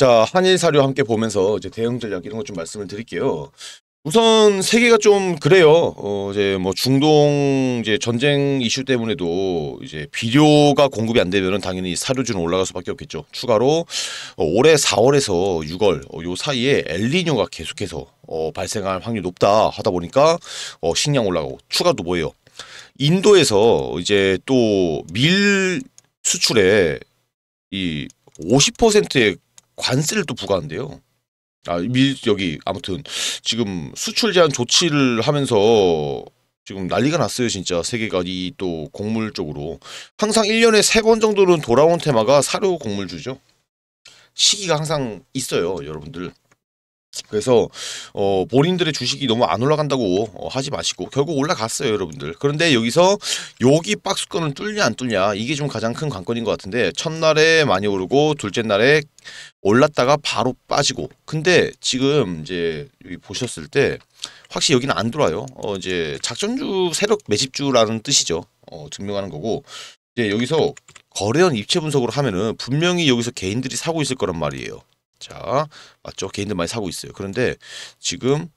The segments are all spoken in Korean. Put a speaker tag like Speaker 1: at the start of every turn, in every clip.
Speaker 1: 자 한일 사료 함께 보면서 이제 대응 전략 이런 것 좀 말씀을 드릴게요. 우선 세계가 좀 그래요. 어 이제 뭐 중동 이제 전쟁 이슈 때문에도 이제 비료가 공급이 안 되면은 당연히 사료주는 올라갈 수밖에 없겠죠. 추가로 어, 올해 4월에서 6월 어, 요 사이에 엘니뇨가 계속해서 어, 발생할 확률이 높다 하다 보니까 어, 식량 올라가고 추가도 뭐예요? 인도에서 이제 또 밀 수출에 이 50%의 관세를 또 부과한대요. 아, 미, 여기 아무튼 지금 수출 제한 조치를 하면서 지금 난리가 났어요 진짜 세계가 이또 곡물 쪽으로 항상 1년에 3번 정도는 돌아온 테마가 사료 곡물주죠 시기가 항상 있어요 여러분들 그래서 어, 본인들의 주식이 너무 안 올라간다고 어, 하지 마시고 결국 올라갔어요 여러분들 그런데 여기서 여기 박스권은 뚫냐 안 뚫냐 이게 좀 가장 큰 관건인 것 같은데 첫날에 많이 오르고 둘째 날에 올랐다가 바로 빠지고 근데 지금 이제 여기 보셨을 때 확실히 여기는 안 들어와요 어, 이제 작전주 세력 매집주라는 뜻이죠 어, 증명하는 거고 이제 여기서 거래원 입체 분석으로 하면은 분명히 여기서 개인들이 사고 있을 거란 말이에요 자, 맞죠? 개인들 많이 사고 있어요. 그런데 지금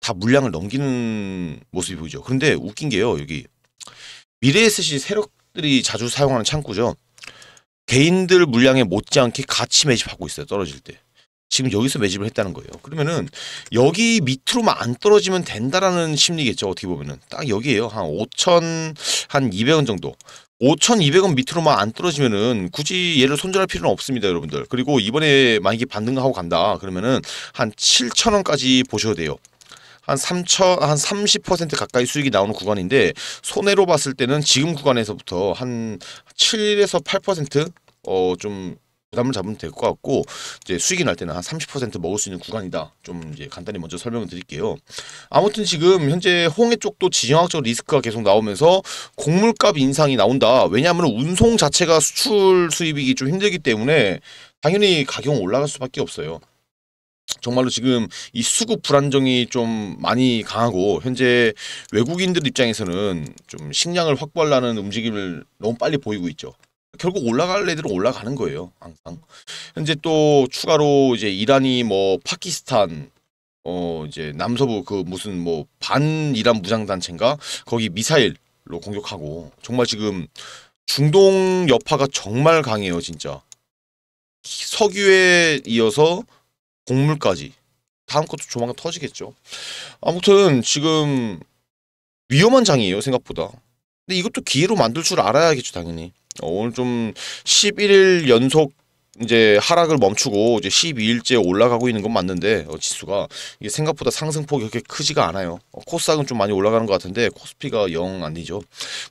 Speaker 1: 다 물량을 넘기는 모습이 보이죠. 그런데 웃긴 게요. 여기 미래에 쓰신 세력들이 자주 사용하는 창구죠. 개인들 물량에 못지않게 같이 매집하고 있어요. 떨어질 때. 지금 여기서 매집을 했다는 거예요. 그러면은 여기 밑으로만 안 떨어지면 된다라는 심리겠죠. 어떻게 보면은 딱 여기에요. 한 5천 한 200원 정도. 5,200원 밑으로만 안 떨어지면은 굳이 얘를 손절할 필요는 없습니다, 여러분들. 그리고 이번에 만약에 반등하고 간다 그러면은 한 7,000원까지 보셔야 돼요. 한 3천 한30% 가까이 수익이 나오는 구간인데 손해로 봤을 때는 지금 구간에서부터 한 7에서 8%어좀 부담을 잡으면 될 것 같고 이제 수익이 날 때는 한 30% 먹을 수 있는 구간이다. 좀 이제 간단히 먼저 설명을 드릴게요. 아무튼 지금 현재 홍해 쪽도 지정학적 리스크가 계속 나오면서 곡물값 인상이 나온다. 왜냐하면 운송 자체가 수출 수입이 좀 힘들기 때문에 당연히 가격은 올라갈 수밖에 없어요. 정말로 지금 이 수급 불안정이 좀 많이 강하고 현재 외국인들 입장에서는 좀 식량을 확보하려는 움직임을 너무 빨리 보이고 있죠. 결국 올라갈 애들은 올라가는 거예요. 항상. 현재 또 추가로 이제 이란이 뭐 파키스탄 어 이제 남서부 그 무슨 뭐반 이란 무장 단체인가 거기 미사일로 공격하고 정말 지금 중동 여파가 정말 강해요, 진짜. 석유에 이어서 곡물까지. 다음 것도 조만간 터지겠죠. 아무튼 지금 위험한 장이에요, 생각보다. 근데 이것도 기회로 만들 줄 알아야겠죠, 당연히. 어, 오늘 좀 11일 연속 이제 하락을 멈추고 이제 12일째 올라가고 있는 건 맞는데 어, 지수가 이게 생각보다 상승폭이 그렇게 크지가 않아요. 어, 코스닥은 좀 많이 올라가는 것 같은데 코스피가 영 안되죠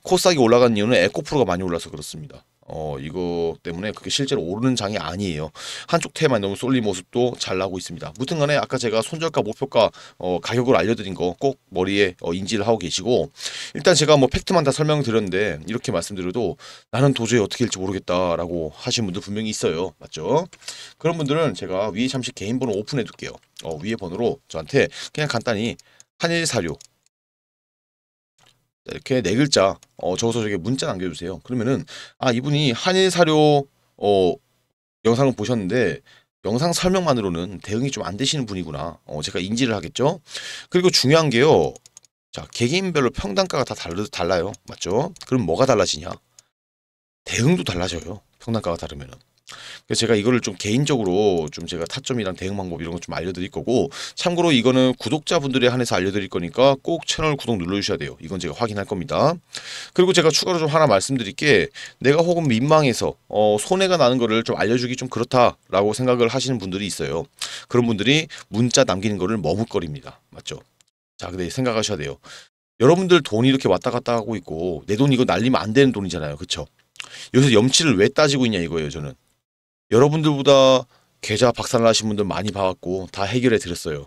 Speaker 1: 코스닥이 올라간 이유는 에코프로가 많이 올라서 그렇습니다. 어 이거 때문에 그게 실제로 오르는 장이 아니에요. 한쪽 테만 너무 쏠린 모습도 잘 나오고 있습니다. 무튼간에 아까 제가 손절가 목표가 어, 가격을 알려드린 거 꼭 머리에 어, 인지를 하고 계시고 일단 제가 뭐 팩트만 다 설명드렸는데 이렇게 말씀드려도 나는 도저히 어떻게 할지 모르겠다라고 하신 분들 분명히 있어요. 맞죠? 그런 분들은 제가 위에 잠시 개인 번호 오픈해 둘게요. 어, 위에 번호로 저한테 그냥 간단히 한일 사료 이렇게 네 글자 어, 적어서 저게 문자 남겨주세요. 그러면은 아 이분이 한일 사료 어, 영상을 보셨는데 영상 설명만으로는 대응이 좀 안 되시는 분이구나. 어, 제가 인지를 하겠죠. 그리고 중요한 게요. 자 개개인별로 평단가가 다 달라, 달라요. 맞죠? 그럼 뭐가 달라지냐? 대응도 달라져요. 평단가가 다르면은. 그래서 제가 이거를 좀 개인적으로 좀 제가 타점이랑 대응 방법 이런 거 좀 알려드릴 거고 참고로 이거는 구독자분들에 한해서 알려드릴 거니까 꼭 채널 구독 눌러주셔야 돼요. 이건 제가 확인할 겁니다. 그리고 제가 추가로 좀 하나 말씀드릴 게 내가 혹은 민망해서 어, 손해가 나는 거를 좀 알려주기 좀 그렇다라고 생각을 하시는 분들이 있어요. 그런 분들이 문자 남기는 거를 머뭇거립니다. 맞죠? 자, 근데 생각하셔야 돼요. 여러분들 돈이 이렇게 왔다 갔다 하고 있고 내 돈 이거 날리면 안 되는 돈이잖아요. 그렇죠? 여기서 염치를 왜 따지고 있냐 이거예요, 저는. 여러분들보다 계좌 박살 나신 분들 많이 봐왔고 다 해결해 드렸어요.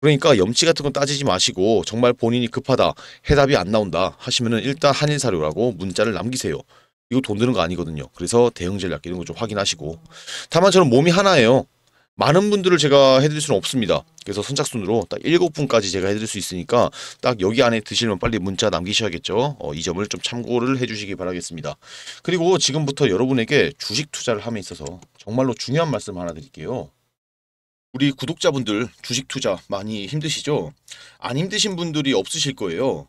Speaker 1: 그러니까 염치 같은 건 따지지 마시고 정말 본인이 급하다 해답이 안 나온다 하시면 일단 한일 사료라고 문자를 남기세요. 이거 돈 드는 거 아니거든요. 그래서 대응제를 아끼는 거 좀 확인하시고 다만 저는 몸이 하나예요. 많은 분들을 제가 해드릴 수는 없습니다. 그래서 선착순으로 딱 7분까지 제가 해드릴 수 있으니까 딱 여기 안에 드시면 빨리 문자 남기셔야겠죠. 어, 이 점을 좀 참고를 해주시기 바라겠습니다. 그리고 지금부터 여러분에게 주식 투자를 함에 있어서 정말로 중요한 말씀 하나 드릴게요. 우리 구독자분들 주식 투자 많이 힘드시죠? 안 힘드신 분들이 없으실 거예요.